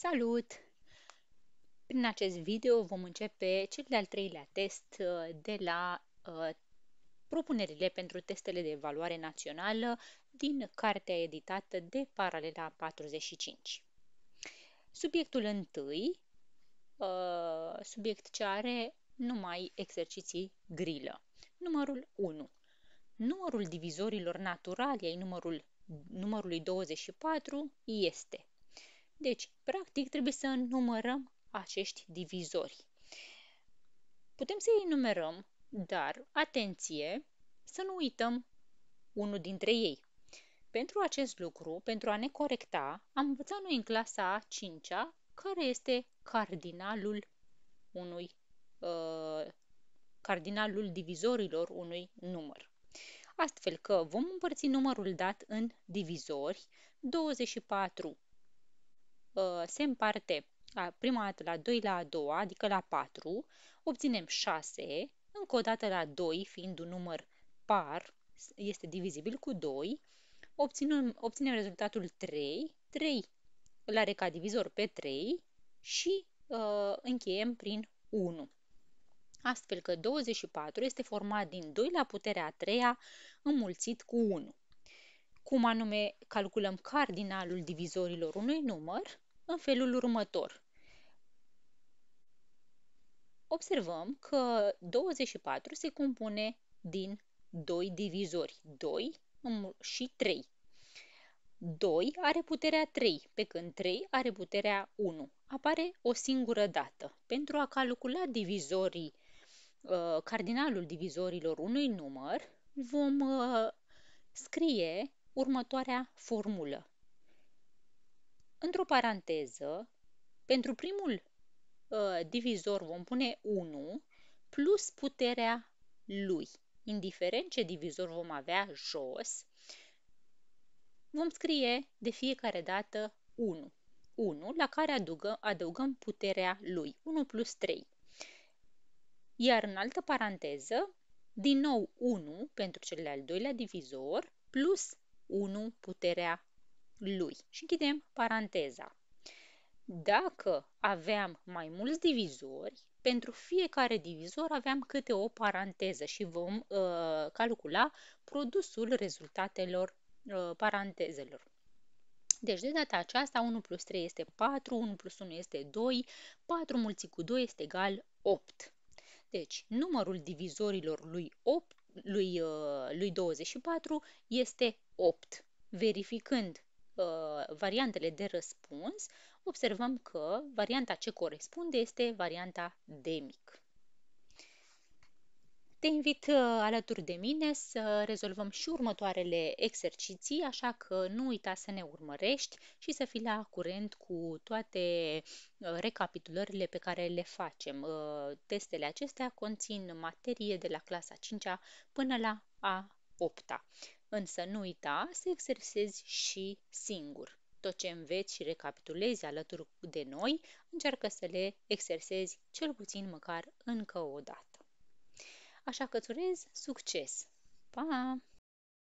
Salut! Prin acest video vom începe cel de-al treilea test uh, de la uh, propunerile pentru testele de evaluare națională din cartea editată de Paralela 45. Subiectul întâi, uh, subiect ce are numai exerciții grilă. Numărul 1. Numărul divizorilor naturali ai numărul, numărului 24 este deci, practic, trebuie să numărăm acești divizori. Putem să-i numerăm, dar, atenție, să nu uităm unul dintre ei. Pentru acest lucru, pentru a ne corecta, am învățat noi în clasa a 5 -a, care este cardinalul unui uh, cardinalul divizorilor unui număr. Astfel că vom împărți numărul dat în divizori, 24 Uh, se împarte prima dată la 2 la a doua, adică la 4, obținem 6, încă o dată la 2, fiind un număr par, este divizibil cu 2, obținem, obținem rezultatul 3, 3 îl are ca divizor pe 3 și uh, încheiem prin 1. Astfel că 24 este format din 2 la puterea 3 treia înmulțit cu 1. Cum anume calculăm cardinalul divizorilor unui număr? în felul următor. Observăm că 24 se compune din 2 divizori, 2 și 3. 2 are puterea 3, pe când 3 are puterea 1. Apare o singură dată. Pentru a calcula divizorii, uh, cardinalul divizorilor unui număr, vom uh, scrie următoarea formulă. Într-o paranteză, pentru primul uh, divizor vom pune 1 plus puterea lui. Indiferent ce divizor vom avea jos, vom scrie de fiecare dată 1. 1 la care adugă, adăugăm puterea lui, 1 plus 3. Iar în altă paranteză, din nou 1 pentru cel de-al doilea divizor plus 1 puterea lui. Și închidem paranteza. Dacă aveam mai mulți divizori, pentru fiecare divizor aveam câte o paranteză și vom uh, calcula produsul rezultatelor uh, parantezelor. Deci de data aceasta 1 plus 3 este 4, 1 plus 1 este 2, 4 mulți cu 2 este egal 8. Deci numărul divizorilor lui 8 lui, uh, lui 24 este 8. Verificând uh, variantele de răspuns, observăm că varianta ce corespunde este varianta D mic. Te invit uh, alături de mine să rezolvăm și următoarele exerciții, așa că nu uita să ne urmărești și să fii la curent cu toate uh, recapitulările pe care le facem. Uh, testele acestea conțin materie de la clasa 5 -a până la a 8 -a. Însă nu uita să exersezi și singur. Tot ce înveți și recapitulezi alături de noi, încearcă să le exersezi cel puțin măcar încă o dată. Așa că îți urez succes! Pa!